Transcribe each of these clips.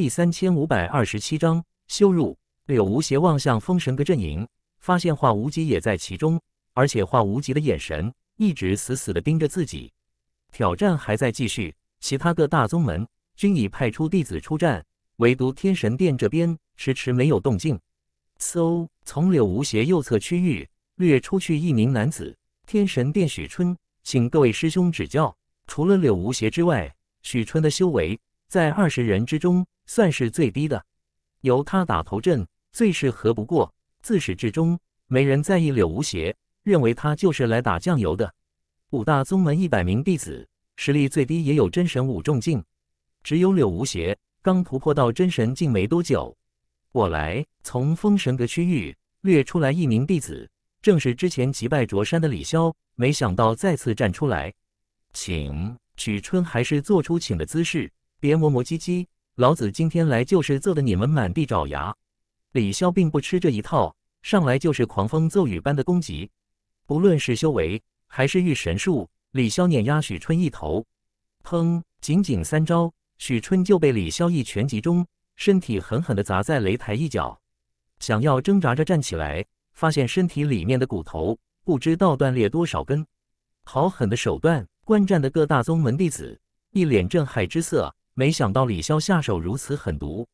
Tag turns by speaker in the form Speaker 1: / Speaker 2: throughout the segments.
Speaker 1: 第三千五百二十七章羞辱。柳无邪望向封神阁阵营，发现华无极也在其中，而且华无极的眼神一直死死的盯着自己。挑战还在继续，其他各大宗门均已派出弟子出战，唯独天神殿这边迟迟没有动静。嗖，从柳无邪右侧区域掠出去一名男子。天神殿许春，请各位师兄指教。除了柳无邪之外，许春的修为在二十人之中。算是最低的，由他打头阵最是合不过。自始至终没人在意柳无邪，认为他就是来打酱油的。五大宗门一百名弟子，实力最低也有真神五重境，只有柳无邪刚突破到真神境没多久。我来，从封神阁区域掠出来一名弟子，正是之前击败卓山的李潇。没想到再次站出来，请曲春还是做出请的姿势，别磨磨唧唧。老子今天来就是揍的你们满地找牙！李潇并不吃这一套，上来就是狂风骤雨般的攻击。不论是修为还是御神术，李潇碾压许春一头。砰！仅仅三招，许春就被李潇一拳击中，身体狠狠的砸在擂台一角。想要挣扎着站起来，发现身体里面的骨头不知道断裂多少根。好狠的手段！观战的各大宗门弟子一脸震撼之色。没想到李潇下手如此狠毒，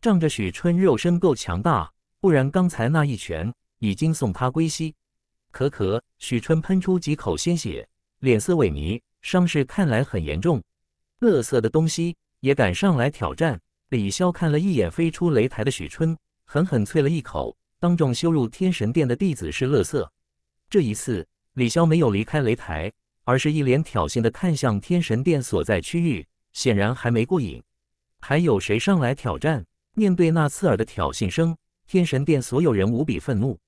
Speaker 1: 仗着许春肉身够强大，不然刚才那一拳已经送他归西。可可，许春喷出几口鲜血，脸色萎靡，伤势看来很严重。乐色的东西也敢上来挑战？李潇看了一眼飞出擂台的许春，狠狠啐了一口，当众羞辱天神殿的弟子是乐色。这一次，李潇没有离开擂台，而是一脸挑衅的看向天神殿所在区域。显然还没过瘾，还有谁上来挑战？面对那刺耳的挑衅声，天神殿所有人无比愤怒。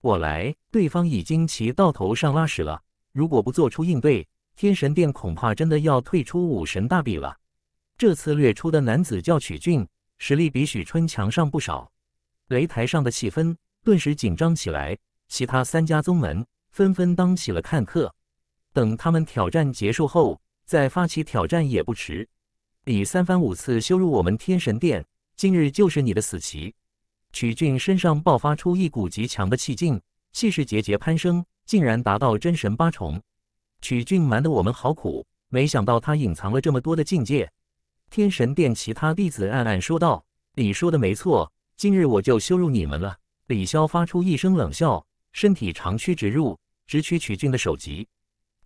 Speaker 1: 我来，对方已经骑到头上拉屎了，如果不做出应对，天神殿恐怕真的要退出武神大比了。这次掠出的男子叫曲俊，实力比许春强上不少。擂台上的气氛顿时紧张起来，其他三家宗门纷纷当起了看客。等他们挑战结束后。再发起挑战也不迟。你三番五次羞辱我们天神殿，今日就是你的死期！曲俊身上爆发出一股极强的气劲，气势节节攀升，竟然达到真神八重。曲俊瞒得我们好苦，没想到他隐藏了这么多的境界。天神殿其他弟子暗暗说道：“李说的没错，今日我就羞辱你们了。”李潇发出一声冷笑，身体长驱直入，直取曲俊的首级，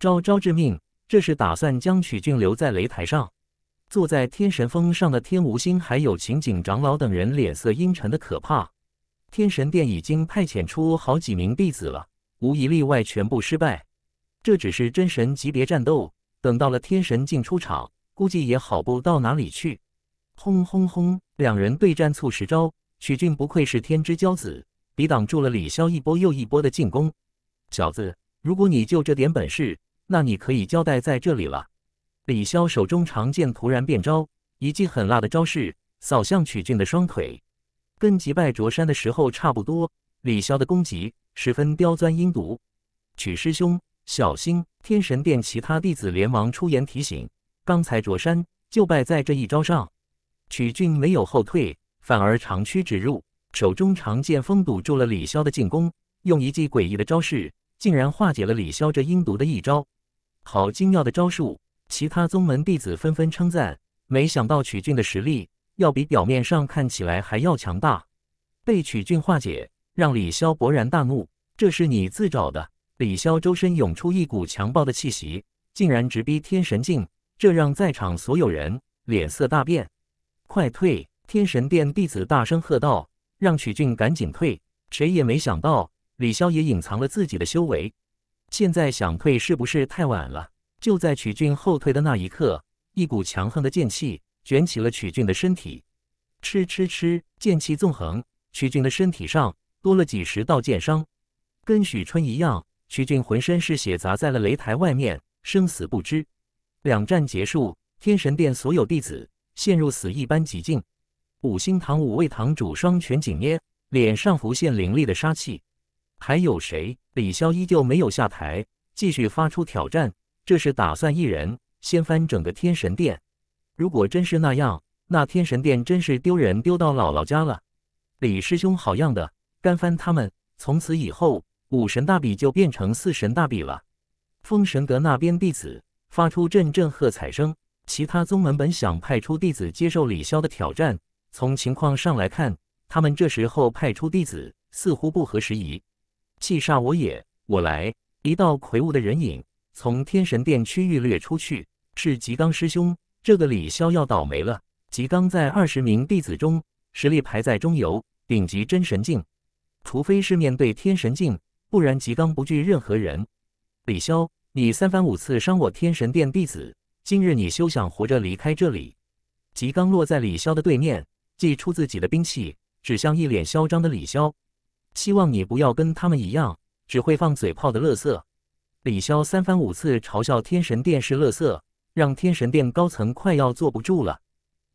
Speaker 1: 招招致命。这是打算将曲俊留在擂台上。坐在天神峰上的天无心，还有秦景长老等人脸色阴沉的可怕。天神殿已经派遣出好几名弟子了，无一例外全部失败。这只是真神级别战斗，等到了天神境出场，估计也好不到哪里去。轰轰轰！两人对战促十招，曲俊不愧是天之骄子，抵挡住了李潇一波又一波的进攻。小子，如果你就这点本事！那你可以交代在这里了。李潇手中长剑突然变招，一记狠辣的招式扫向曲俊的双腿，跟击败卓山的时候差不多。李潇的攻击十分刁钻阴毒。曲师兄，小心！天神殿其他弟子连忙出言提醒。刚才卓山就败在这一招上。曲俊没有后退，反而长驱直入，手中长剑封堵住了李潇的进攻，用一记诡异的招式，竟然化解了李潇这阴毒的一招。好精妙的招数！其他宗门弟子纷纷称赞。没想到曲俊的实力要比表面上看起来还要强大，被曲俊化解，让李潇勃然大怒：“这是你自找的！”李潇周身涌出一股强暴的气息，竟然直逼天神境，这让在场所有人脸色大变：“快退！”天神殿弟子大声喝道：“让曲俊赶紧退！”谁也没想到，李潇也隐藏了自己的修为。现在想退是不是太晚了？就在曲俊后退的那一刻，一股强横的剑气卷起了曲俊的身体，吃吃吃，剑气纵横，曲俊的身体上多了几十道剑伤。跟许春一样，曲俊浑身是血，砸在了擂台外面，生死不知。两战结束，天神殿所有弟子陷入死一般寂静。五星堂五位堂主双拳紧捏，脸上浮现凌厉的杀气。还有谁？李潇依旧没有下台，继续发出挑战。这是打算一人掀翻整个天神殿。如果真是那样，那天神殿真是丢人丢到姥姥家了。李师兄好样的，干翻他们！从此以后，武神大比就变成四神大比了。封神阁那边弟子发出阵阵喝彩声。其他宗门本想派出弟子接受李潇的挑战，从情况上来看，他们这时候派出弟子似乎不合时宜。气煞我也！我来！一道魁梧的人影从天神殿区域掠出去，是吉刚师兄。这个李潇要倒霉了。吉刚在二十名弟子中实力排在中游，顶级真神境。除非是面对天神境，不然吉刚不惧任何人。李潇，你三番五次伤我天神殿弟子，今日你休想活着离开这里。吉刚落在李潇的对面，祭出自己的兵器，指向一脸嚣张的李潇。希望你不要跟他们一样，只会放嘴炮的乐色。李潇三番五次嘲笑天神殿是乐色，让天神殿高层快要坐不住了。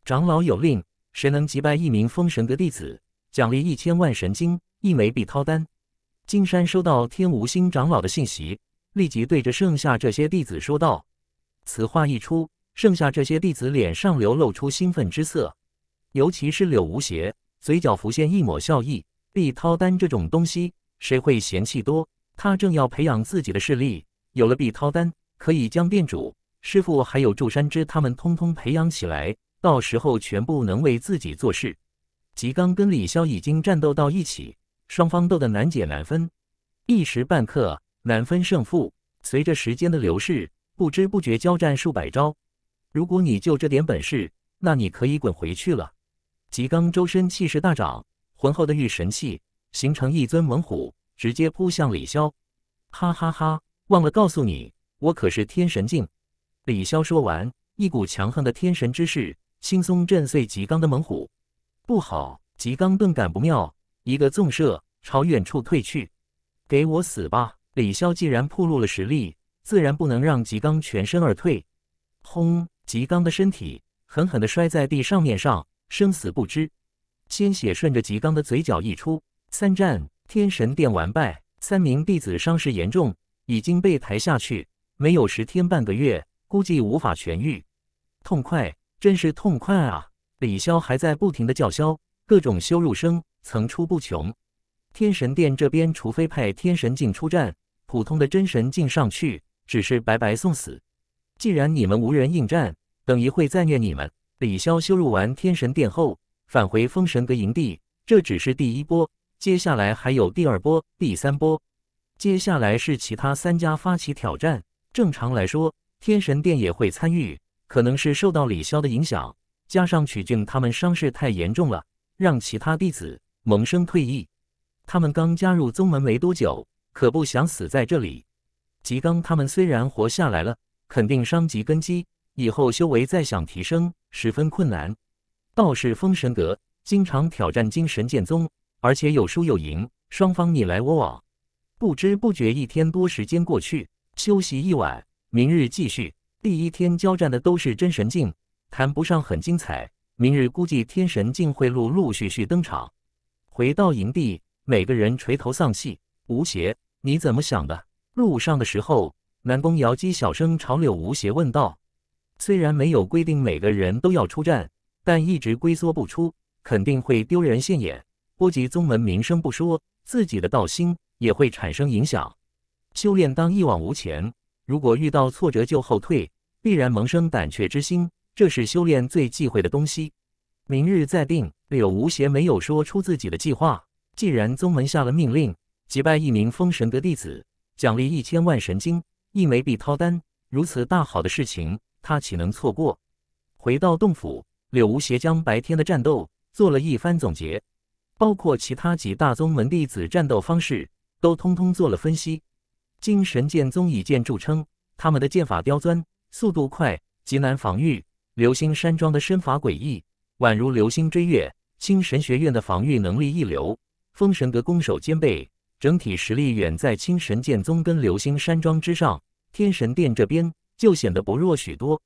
Speaker 1: 长老有令，谁能击败一名封神的弟子，奖励一千万神经，一枚碧涛丹。金山收到天无心长老的信息，立即对着剩下这些弟子说道。此话一出，剩下这些弟子脸上流露出兴奋之色，尤其是柳无邪，嘴角浮现一抹笑意。必掏单这种东西，谁会嫌弃多？他正要培养自己的势力，有了必掏单，可以将店主、师傅还有祝山之他们通通培养起来，到时候全部能为自己做事。吉刚跟李潇已经战斗到一起，双方斗得难解难分，一时半刻难分胜负。随着时间的流逝，不知不觉交战数百招。如果你就这点本事，那你可以滚回去了。吉刚周身气势大涨。浑厚的御神器形成一尊猛虎，直接扑向李潇。哈哈哈！忘了告诉你，我可是天神境。李潇说完，一股强横的天神之势，轻松震碎吉刚的猛虎。不好！吉刚顿感不妙，一个纵射朝远处退去。给我死吧！李潇既然暴露了实力，自然不能让吉刚全身而退。轰！吉刚的身体狠狠地摔在地上面上，生死不知。鲜血顺着吉刚的嘴角溢出，三战天神殿完败，三名弟子伤势严重，已经被抬下去，没有十天半个月，估计无法痊愈。痛快，真是痛快啊！李潇还在不停的叫嚣，各种羞辱声层出不穷。天神殿这边，除非派天神境出战，普通的真神境上去，只是白白送死。既然你们无人应战，等一会再虐你们。李潇羞辱完天神殿后。返回封神阁营地，这只是第一波，接下来还有第二波、第三波。接下来是其他三家发起挑战。正常来说，天神殿也会参与，可能是受到李潇的影响，加上曲靖他们伤势太严重了，让其他弟子萌生退役。他们刚加入宗门没多久，可不想死在这里。吉刚他们虽然活下来了，肯定伤及根基，以后修为再想提升十分困难。道士封神阁经常挑战金神剑宗，而且有输有赢，双方你来我往。不知不觉，一天多时间过去，休息一晚，明日继续。第一天交战的都是真神境，谈不上很精彩。明日估计天神境会陆陆续续登场。回到营地，每个人垂头丧气。吴邪，你怎么想的？路上的时候，南宫瑶姬小声朝柳无邪问道。虽然没有规定每个人都要出战。但一直龟缩不出，肯定会丢人现眼，波及宗门名声不说，自己的道心也会产生影响。修炼当一往无前，如果遇到挫折就后退，必然萌生胆怯之心，这是修炼最忌讳的东西。明日再定。柳无邪没有说出自己的计划，既然宗门下了命令，击败一名封神的弟子，奖励一千万神经，一枚碧涛丹，如此大好的事情，他岂能错过？回到洞府。柳无邪将白天的战斗做了一番总结，包括其他几大宗门弟子战斗方式，都通通做了分析。精神剑宗以剑著称，他们的剑法刁钻，速度快，极难防御。流星山庄的身法诡异，宛如流星追月。青神学院的防御能力一流，封神阁攻守兼备，整体实力远在青神剑宗跟流星山庄之上。天神殿这边就显得不弱许多。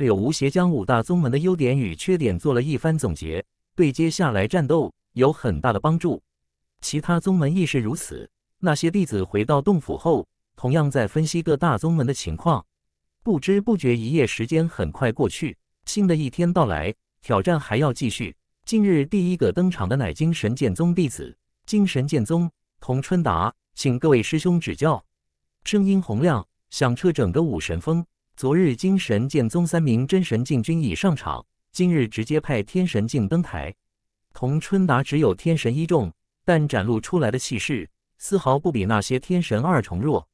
Speaker 1: 柳无邪将五大宗门的优点与缺点做了一番总结，对接下来战斗有很大的帮助。其他宗门亦是如此。那些弟子回到洞府后，同样在分析各大宗门的情况。不知不觉，一夜时间很快过去。新的一天到来，挑战还要继续。今日第一个登场的乃精神剑宗弟子，金神剑宗童春达，请各位师兄指教。声音洪亮，响彻整个武神峰。昨日金神剑宗三名真神境均已上场，今日直接派天神境登台。童春达只有天神一重，但展露出来的气势丝毫不比那些天神二重弱。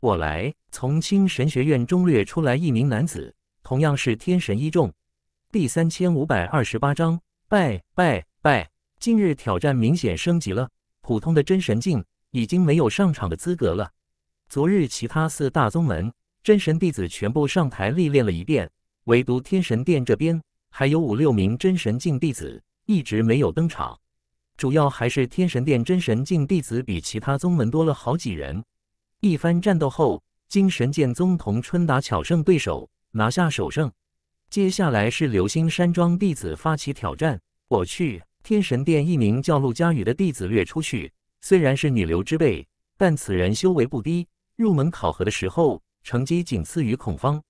Speaker 1: 我来，从清神学院中掠出来一名男子，同样是天神一重。第三千五百二十八章拜拜拜。今日挑战明显升级了，普通的真神境已经没有上场的资格了。昨日其他四大宗门。真神弟子全部上台历练了一遍，唯独天神殿这边还有五六名真神境弟子一直没有登场，主要还是天神殿真神境弟子比其他宗门多了好几人。一番战斗后，金神剑宗同春达巧胜对手，拿下首胜。接下来是流星山庄弟子发起挑战。我去，天神殿一名叫陆佳宇的弟子掠出去，虽然是女流之辈，但此人修为不低，入门考核的时候。成绩仅次于孔芳，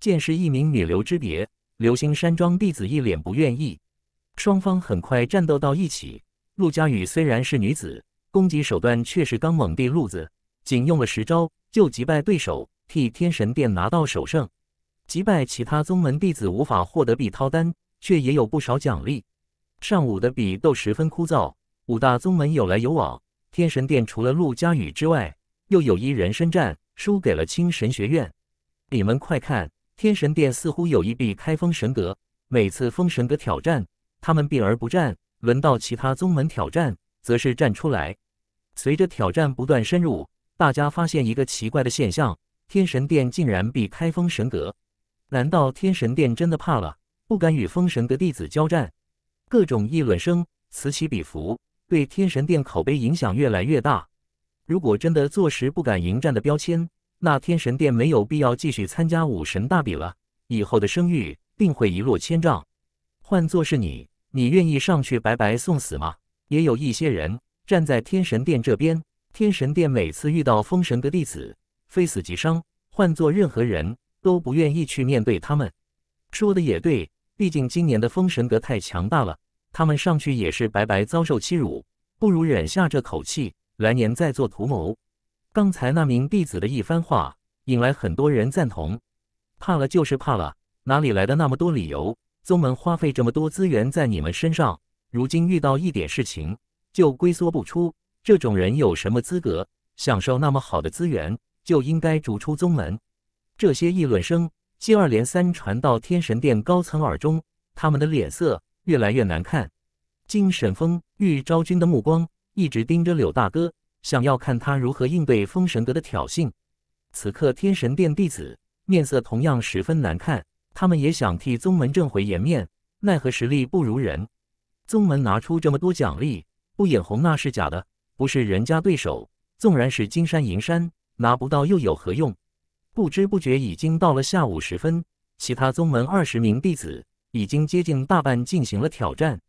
Speaker 1: 见是一名女流之别。流星山庄弟子一脸不愿意，双方很快战斗到一起。陆佳宇虽然是女子，攻击手段却是刚猛的路子，仅用了十招就击败对手，替天神殿拿到首胜。击败其他宗门弟子无法获得比涛丹，却也有不少奖励。上午的比斗十分枯燥，五大宗门有来有往。天神殿除了陆佳宇之外，又有一人参战。输给了青神学院，你们快看，天神殿似乎有意避开封神阁。每次封神阁挑战，他们避而不战；轮到其他宗门挑战，则是站出来。随着挑战不断深入，大家发现一个奇怪的现象：天神殿竟然避开封神阁。难道天神殿真的怕了，不敢与封神阁弟子交战？各种议论声此起彼伏，对天神殿口碑影响越来越大。如果真的坐实不敢迎战的标签，那天神殿没有必要继续参加武神大比了，以后的声誉定会一落千丈。换作是你，你愿意上去白白送死吗？也有一些人站在天神殿这边，天神殿每次遇到封神的弟子，非死即伤，换作任何人都不愿意去面对他们。说的也对，毕竟今年的封神得太强大了，他们上去也是白白遭受欺辱，不如忍下这口气。来年再做图谋。刚才那名弟子的一番话引来很多人赞同。怕了就是怕了，哪里来的那么多理由？宗门花费这么多资源在你们身上，如今遇到一点事情就龟缩不出，这种人有什么资格享受那么好的资源？就应该逐出宗门。这些议论声接二连三传到天神殿高层耳中，他们的脸色越来越难看。金沈峰、玉昭君的目光。一直盯着柳大哥，想要看他如何应对封神阁的挑衅。此刻，天神殿弟子面色同样十分难看，他们也想替宗门挣回颜面，奈何实力不如人。宗门拿出这么多奖励，不眼红那是假的。不是人家对手，纵然是金山银山，拿不到又有何用？不知不觉已经到了下午时分，其他宗门二十名弟子已经接近大半进行了挑战。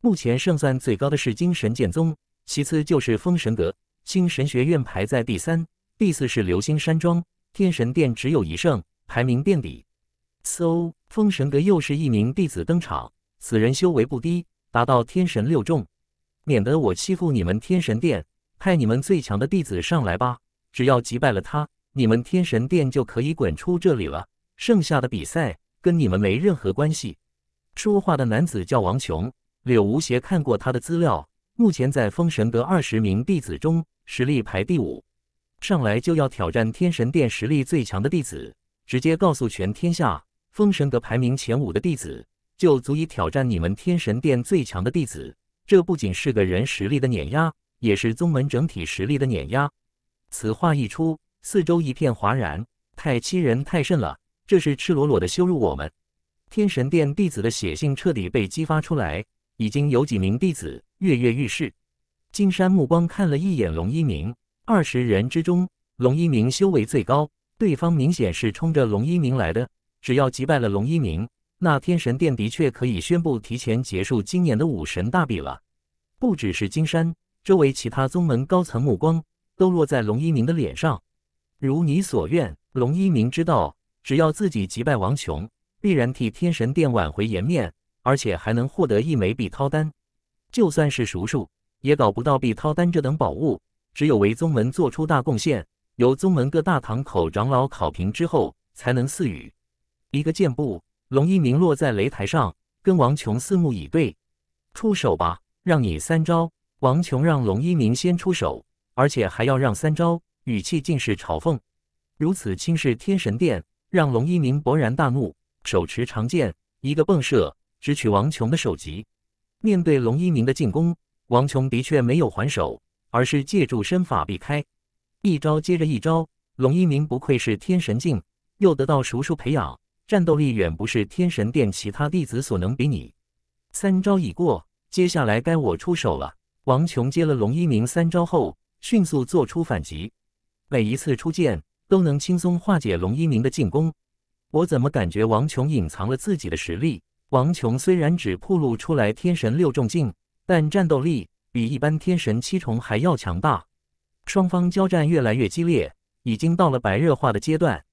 Speaker 1: 目前胜算最高的是金神剑宗。其次就是封神阁，星神学院排在第三，第四是流星山庄，天神殿只有一胜，排名垫底。so，封神阁又是一名弟子登场，此人修为不低，达到天神六重，免得我欺负你们天神殿，派你们最强的弟子上来吧。只要击败了他，你们天神殿就可以滚出这里了，剩下的比赛跟你们没任何关系。说话的男子叫王琼，柳无邪看过他的资料。目前在封神阁二十名弟子中，实力排第五，上来就要挑战天神殿实力最强的弟子，直接告诉全天下，封神阁排名前五的弟子就足以挑战你们天神殿最强的弟子。这不仅是个人实力的碾压，也是宗门整体实力的碾压。此话一出，四周一片哗然，太欺人太甚了，这是赤裸裸的羞辱我们天神殿弟子的血性，彻底被激发出来，已经有几名弟子。跃跃欲试，金山目光看了一眼龙一鸣。二十人之中，龙一鸣修为最高，对方明显是冲着龙一鸣来的。只要击败了龙一鸣，那天神殿的确可以宣布提前结束今年的武神大比了。不只是金山，周围其他宗门高层目光都落在龙一鸣的脸上。如你所愿，龙一鸣知道，只要自己击败王琼，必然替天神殿挽回颜面，而且还能获得一枚碧涛丹。就算是叔叔，也搞不到碧涛丹这等宝物。只有为宗门做出大贡献，由宗门各大堂口长老考评之后，才能赐予。一个箭步，龙一鸣落在擂台上，跟王琼四目以对。出手吧，让你三招。王琼让龙一鸣先出手，而且还要让三招，语气尽是嘲讽。如此轻视天神殿，让龙一鸣勃然大怒，手持长剑，一个迸射，直取王琼的首级。面对龙一鸣的进攻，王琼的确没有还手，而是借助身法避开。一招接着一招，龙一鸣不愧是天神境，又得到叔叔培养，战斗力远不是天神殿其他弟子所能比拟。三招已过，接下来该我出手了。王琼接了龙一鸣三招后，迅速做出反击，每一次出剑都能轻松化解龙一鸣的进攻。我怎么感觉王琼隐藏了自己的实力？王琼虽然只暴露出来天神六重境，但战斗力比一般天神七重还要强大。双方交战越来越激烈，已经到了白热化的阶段。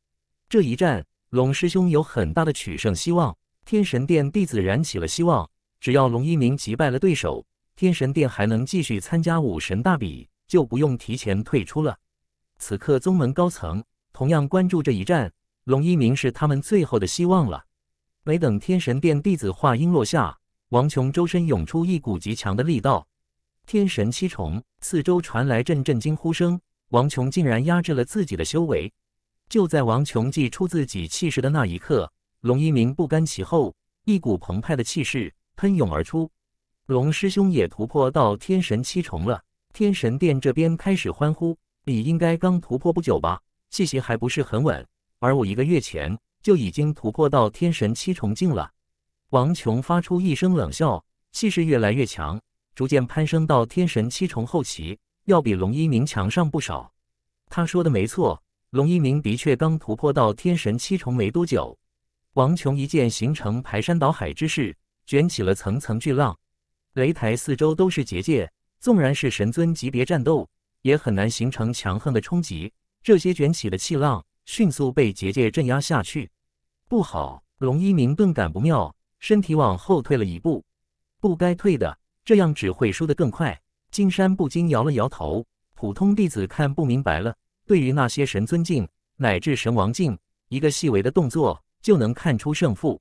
Speaker 1: 这一战，龙师兄有很大的取胜希望。天神殿弟子燃起了希望，只要龙一鸣击败了对手，天神殿还能继续参加武神大比，就不用提前退出了。此刻，宗门高层同样关注这一战。龙一鸣是他们最后的希望了。没等天神殿弟子话音落下，王琼周身涌出一股极强的力道。天神七重，四周传来阵阵惊呼声。王琼竟然压制了自己的修为。就在王琼祭出自己气势的那一刻，龙一鸣不甘其后，一股澎湃的气势喷涌而出。龙师兄也突破到天神七重了。天神殿这边开始欢呼，你应该刚突破不久吧？气息还不是很稳。而我一个月前。就已经突破到天神七重境了。王琼发出一声冷笑，气势越来越强，逐渐攀升到天神七重后期，要比龙一鸣强上不少。他说的没错，龙一鸣的确刚突破到天神七重没多久。王琼一剑形成排山倒海之势，卷起了层层巨浪。擂台四周都是结界，纵然是神尊级别战斗，也很难形成强横的冲击。这些卷起的气浪。迅速被结界镇压下去，不好！龙一鸣顿感不妙，身体往后退了一步。不该退的，这样只会输得更快。金山不禁摇了摇头。普通弟子看不明白了，对于那些神尊境乃至神王境，一个细微的动作就能看出胜负。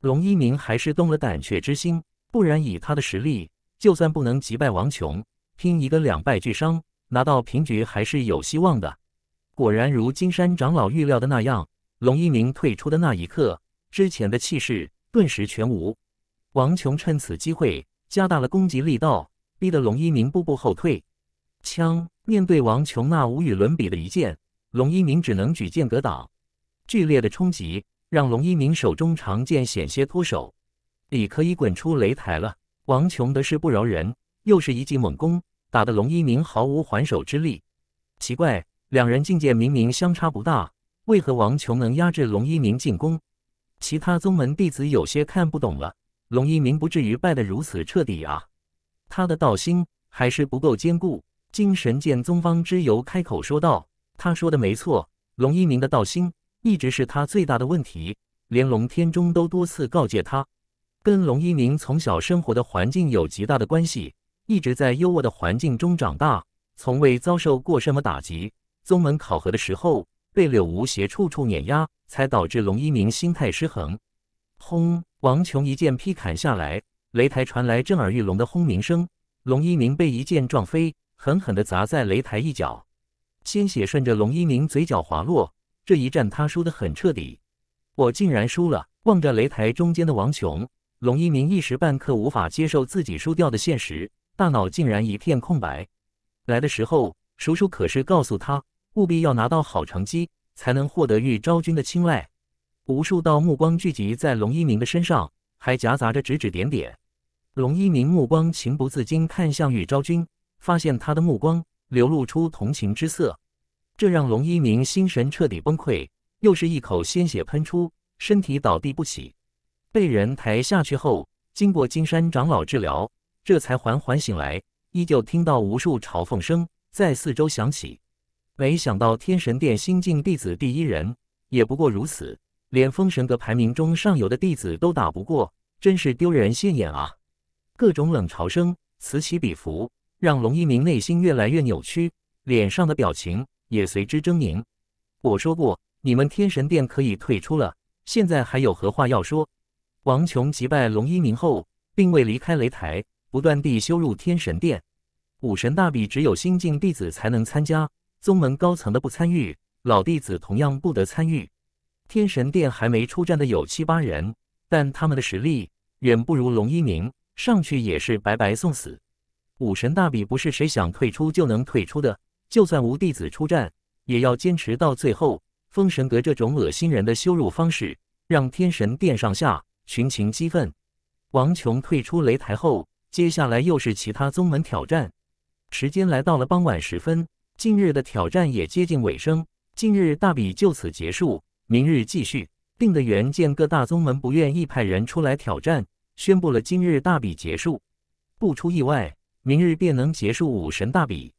Speaker 1: 龙一鸣还是动了胆怯之心，不然以他的实力，就算不能击败王琼，拼一个两败俱伤，拿到平局还是有希望的。果然如金山长老预料的那样，龙一鸣退出的那一刻，之前的气势顿时全无。王琼趁此机会加大了攻击力道，逼得龙一鸣步步后退。枪面对王琼那无与伦比的一剑，龙一鸣只能举剑格挡。剧烈的冲击让龙一鸣手中长剑险些脱手。李可以滚出擂台了，王琼得势不饶人，又是一记猛攻，打得龙一鸣毫无还手之力。奇怪。两人境界明明相差不大，为何王琼能压制龙一鸣进攻？其他宗门弟子有些看不懂了。龙一鸣不至于败得如此彻底啊！他的道心还是不够坚固。金神剑宗方之由开口说道：“他说的没错，龙一鸣的道心一直是他最大的问题。连龙天中都多次告诫他，跟龙一鸣从小生活的环境有极大的关系，一直在优渥的环境中长大，从未遭受过什么打击。”宗门考核的时候，被柳无邪处处碾压，才导致龙一鸣心态失衡。轰！王琼一剑劈砍下来，擂台传来震耳欲聋的轰鸣声。龙一鸣被一剑撞飞，狠狠地砸在擂台一角，鲜血顺着龙一鸣嘴角滑落。这一战他输得很彻底，我竟然输了！望着擂台中间的王琼，龙一鸣一时半刻无法接受自己输掉的现实，大脑竟然一片空白。来的时候，叔叔可是告诉他。务必要拿到好成绩，才能获得玉昭君的青睐。无数道目光聚集在龙一鸣的身上，还夹杂着指指点点。龙一鸣目光情不自禁看向玉昭君，发现他的目光流露出同情之色，这让龙一鸣心神彻底崩溃，又是一口鲜血喷出，身体倒地不起。被人抬下去后，经过金山长老治疗，这才缓缓醒来，依旧听到无数嘲讽声在四周响起。没想到天神殿新晋弟子第一人也不过如此，连封神阁排名中上游的弟子都打不过，真是丢人现眼啊！各种冷嘲声此起彼伏，让龙一鸣内心越来越扭曲，脸上的表情也随之狰狞。我说过，你们天神殿可以退出了，现在还有何话要说？王琼击败龙一鸣后，并未离开擂台，不断地羞辱天神殿。武神大比只有新晋弟子才能参加。宗门高层的不参与，老弟子同样不得参与。天神殿还没出战的有七八人，但他们的实力远不如龙一鸣，上去也是白白送死。武神大比不是谁想退出就能退出的，就算无弟子出战，也要坚持到最后。封神阁这种恶心人的羞辱方式，让天神殿上下群情激愤。王琼退出擂台后，接下来又是其他宗门挑战。时间来到了傍晚时分。近日的挑战也接近尾声，今日大比就此结束，明日继续。定的元见各大宗门不愿意派人出来挑战，宣布了今日大比结束。不出意外，明日便能结束武神大比。